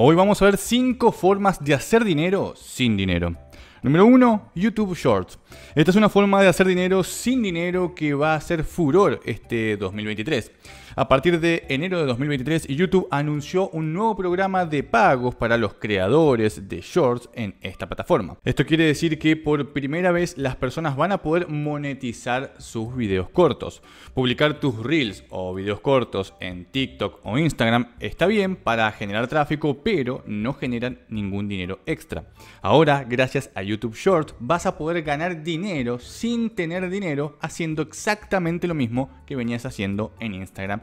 Hoy vamos a ver 5 formas de hacer dinero sin dinero. Número 1, YouTube Shorts. Esta es una forma de hacer dinero sin dinero que va a ser furor este 2023. A partir de enero de 2023, YouTube anunció un nuevo programa de pagos para los creadores de shorts en esta plataforma. Esto quiere decir que por primera vez las personas van a poder monetizar sus videos cortos. Publicar tus reels o videos cortos en TikTok o Instagram está bien para generar tráfico, pero no generan ningún dinero extra. Ahora, gracias a YouTube Short, vas a poder ganar dinero sin tener dinero haciendo exactamente lo mismo que venías haciendo en Instagram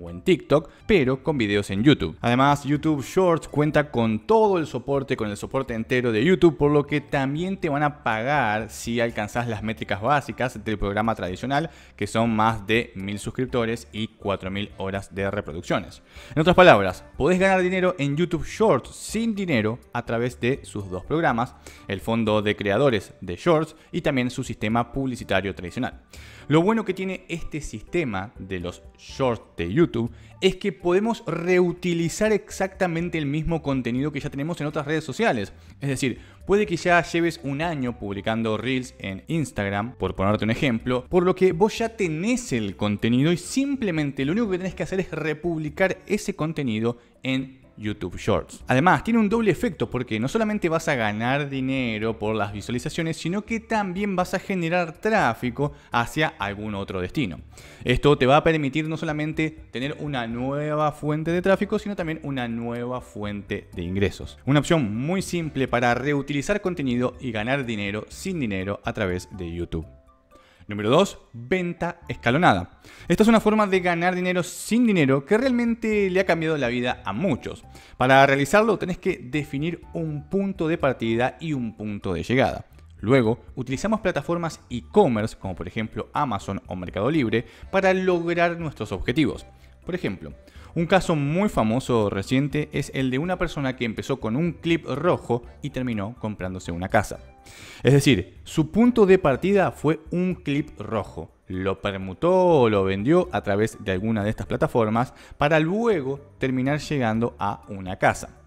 o en TikTok, pero con videos en YouTube. Además, YouTube Shorts cuenta con todo el soporte, con el soporte entero de YouTube, por lo que también te van a pagar si alcanzas las métricas básicas del programa tradicional, que son más de 1000 suscriptores y 4000 horas de reproducciones. En otras palabras, podés ganar dinero en YouTube Shorts sin dinero a través de sus dos programas, el fondo de creadores de Shorts y también su sistema publicitario tradicional. Lo bueno que tiene este sistema de los Shorts de YouTube es que podemos reutilizar exactamente el mismo contenido que ya tenemos en otras redes sociales. Es decir, puede que ya lleves un año publicando reels en Instagram, por ponerte un ejemplo, por lo que vos ya tenés el contenido y simplemente lo único que tenés que hacer es republicar ese contenido en YouTube Shorts. Además, tiene un doble efecto porque no solamente vas a ganar dinero por las visualizaciones, sino que también vas a generar tráfico hacia algún otro destino. Esto te va a permitir no solamente tener una nueva fuente de tráfico, sino también una nueva fuente de ingresos. Una opción muy simple para reutilizar contenido y ganar dinero sin dinero a través de YouTube. Número 2, venta escalonada. Esta es una forma de ganar dinero sin dinero que realmente le ha cambiado la vida a muchos. Para realizarlo tenés que definir un punto de partida y un punto de llegada. Luego, utilizamos plataformas e-commerce como por ejemplo Amazon o Mercado Libre para lograr nuestros objetivos. Por ejemplo, un caso muy famoso reciente es el de una persona que empezó con un clip rojo y terminó comprándose una casa. Es decir, su punto de partida fue un clip rojo. Lo permutó o lo vendió a través de alguna de estas plataformas para luego terminar llegando a una casa.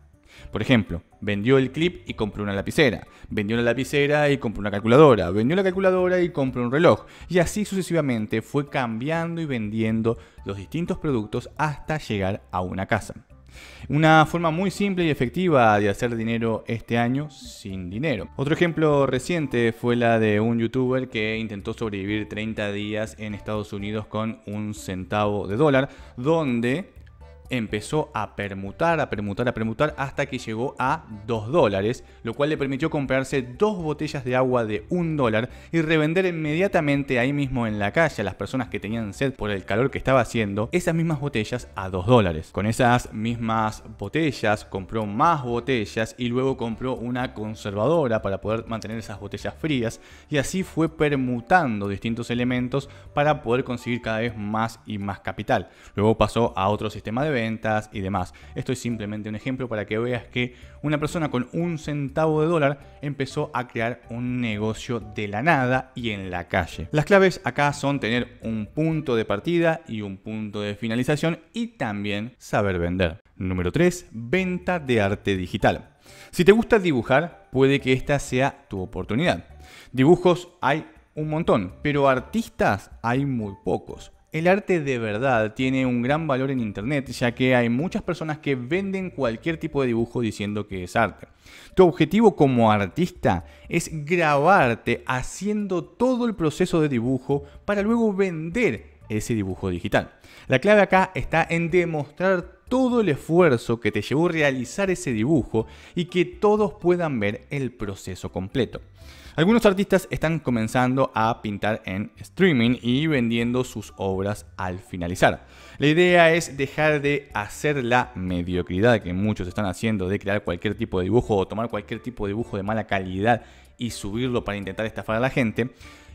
Por ejemplo, vendió el clip y compró una lapicera, vendió la lapicera y compró una calculadora, vendió la calculadora y compró un reloj. Y así sucesivamente fue cambiando y vendiendo los distintos productos hasta llegar a una casa. Una forma muy simple y efectiva de hacer dinero este año sin dinero. Otro ejemplo reciente fue la de un youtuber que intentó sobrevivir 30 días en Estados Unidos con un centavo de dólar, donde empezó a permutar, a permutar, a permutar hasta que llegó a 2 dólares, lo cual le permitió comprarse dos botellas de agua de 1 dólar y revender inmediatamente ahí mismo en la calle a las personas que tenían sed por el calor que estaba haciendo esas mismas botellas a 2 dólares. Con esas mismas botellas compró más botellas y luego compró una conservadora para poder mantener esas botellas frías y así fue permutando distintos elementos para poder conseguir cada vez más y más capital. Luego pasó a otro sistema de venta ventas y demás. Esto es simplemente un ejemplo para que veas que una persona con un centavo de dólar empezó a crear un negocio de la nada y en la calle. Las claves acá son tener un punto de partida y un punto de finalización y también saber vender. Número 3, venta de arte digital. Si te gusta dibujar, puede que esta sea tu oportunidad. Dibujos hay un montón, pero artistas hay muy pocos. El arte de verdad tiene un gran valor en Internet, ya que hay muchas personas que venden cualquier tipo de dibujo diciendo que es arte. Tu objetivo como artista es grabarte haciendo todo el proceso de dibujo para luego vender ese dibujo digital. La clave acá está en demostrar todo el esfuerzo que te llevó a realizar ese dibujo y que todos puedan ver el proceso completo. Algunos artistas están comenzando a pintar en streaming y vendiendo sus obras al finalizar. La idea es dejar de hacer la mediocridad que muchos están haciendo de crear cualquier tipo de dibujo o tomar cualquier tipo de dibujo de mala calidad y subirlo para intentar estafar a la gente,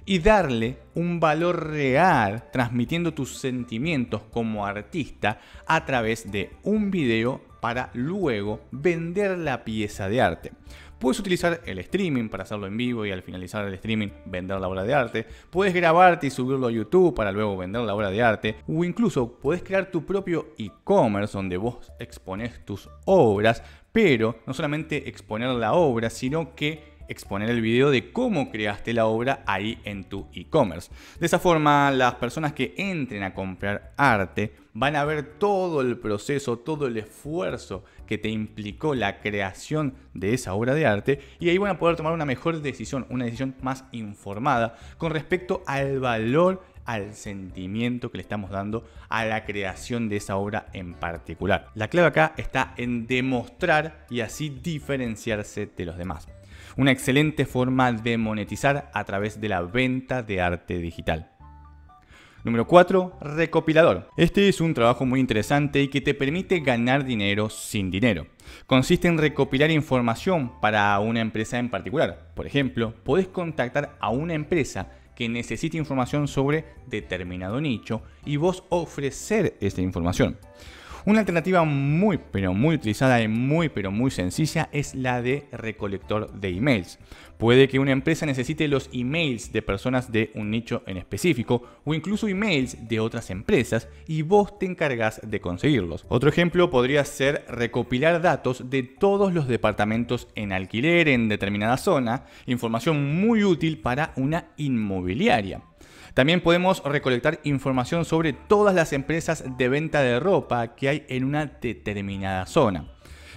y darle un valor real transmitiendo tus sentimientos como artista a través de un video para luego vender la pieza de arte. Puedes utilizar el streaming para hacerlo en vivo y al finalizar el streaming vender la obra de arte. Puedes grabarte y subirlo a YouTube para luego vender la obra de arte. O incluso puedes crear tu propio e-commerce donde vos expones tus obras, pero no solamente exponer la obra, sino que exponer el video de cómo creaste la obra ahí en tu e-commerce. De esa forma, las personas que entren a comprar arte van a ver todo el proceso, todo el esfuerzo que te implicó la creación de esa obra de arte y ahí van a poder tomar una mejor decisión, una decisión más informada con respecto al valor al sentimiento que le estamos dando a la creación de esa obra en particular. La clave acá está en demostrar y así diferenciarse de los demás una excelente forma de monetizar a través de la venta de arte digital. Número 4. Recopilador. Este es un trabajo muy interesante y que te permite ganar dinero sin dinero. Consiste en recopilar información para una empresa en particular. Por ejemplo, podés contactar a una empresa que necesite información sobre determinado nicho y vos ofrecer esta información. Una alternativa muy pero muy utilizada y muy pero muy sencilla es la de recolector de emails. Puede que una empresa necesite los emails de personas de un nicho en específico o incluso emails de otras empresas y vos te encargas de conseguirlos. Otro ejemplo podría ser recopilar datos de todos los departamentos en alquiler en determinada zona, información muy útil para una inmobiliaria. También podemos recolectar información sobre todas las empresas de venta de ropa que hay en una determinada zona.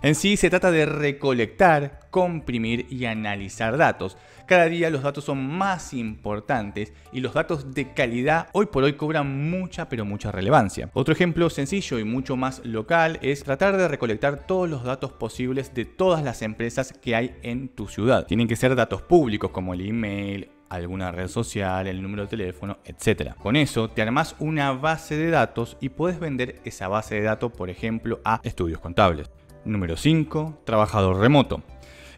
En sí se trata de recolectar, comprimir y analizar datos. Cada día los datos son más importantes y los datos de calidad hoy por hoy cobran mucha pero mucha relevancia. Otro ejemplo sencillo y mucho más local es tratar de recolectar todos los datos posibles de todas las empresas que hay en tu ciudad. Tienen que ser datos públicos como el email, alguna red social, el número de teléfono, etc. Con eso te armas una base de datos y puedes vender esa base de datos, por ejemplo, a estudios contables. Número 5. Trabajador remoto.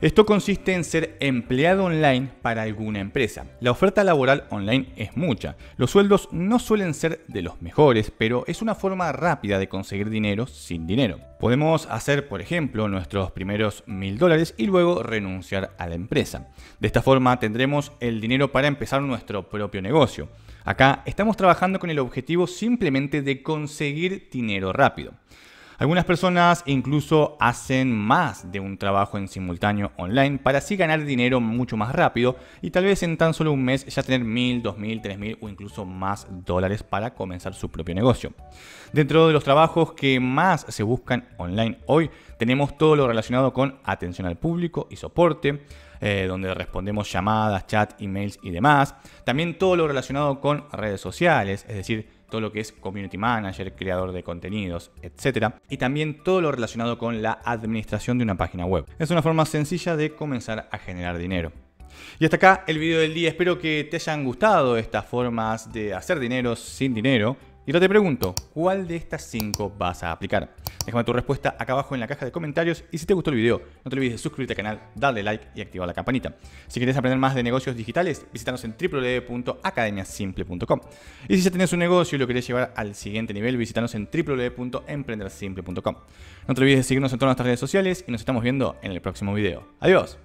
Esto consiste en ser empleado online para alguna empresa. La oferta laboral online es mucha. Los sueldos no suelen ser de los mejores, pero es una forma rápida de conseguir dinero sin dinero. Podemos hacer, por ejemplo, nuestros primeros mil dólares y luego renunciar a la empresa. De esta forma tendremos el dinero para empezar nuestro propio negocio. Acá estamos trabajando con el objetivo simplemente de conseguir dinero rápido. Algunas personas incluso hacen más de un trabajo en simultáneo online para así ganar dinero mucho más rápido y tal vez en tan solo un mes ya tener mil, dos mil, tres mil o incluso más dólares para comenzar su propio negocio. Dentro de los trabajos que más se buscan online hoy tenemos todo lo relacionado con atención al público y soporte, eh, donde respondemos llamadas, chat, emails y demás. También todo lo relacionado con redes sociales, es decir, todo lo que es community manager, creador de contenidos, etc. Y también todo lo relacionado con la administración de una página web. Es una forma sencilla de comenzar a generar dinero. Y hasta acá el video del día. Espero que te hayan gustado estas formas de hacer dinero sin dinero. Y ahora te pregunto, ¿cuál de estas 5 vas a aplicar? Déjame tu respuesta acá abajo en la caja de comentarios y si te gustó el video, no te olvides de suscribirte al canal, darle like y activar la campanita. Si quieres aprender más de negocios digitales, visítanos en www.academiasimple.com. Y si ya tenés un negocio y lo querés llevar al siguiente nivel, visítanos en www.emprendersimple.com. No te olvides de seguirnos en todas nuestras redes sociales y nos estamos viendo en el próximo video. Adiós.